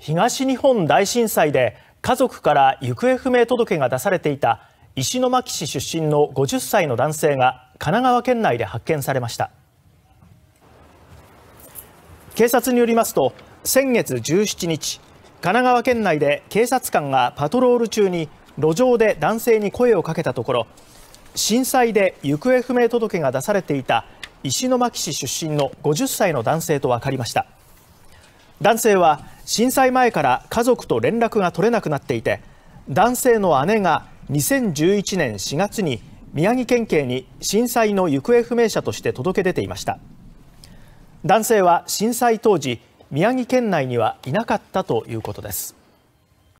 東日本大震災で家族から行方不明届が出されていた石巻市出身の50歳の男性が神奈川県内で発見されました警察によりますと先月17日神奈川県内で警察官がパトロール中に路上で男性に声をかけたところ震災で行方不明届が出されていた石巻市出身の50歳の男性と分かりました男性は震災前から家族と連絡が取れなくなっていて男性の姉が2011年4月に宮城県警に震災の行方不明者として届け出ていました男性は震災当時宮城県内にはいなかったということです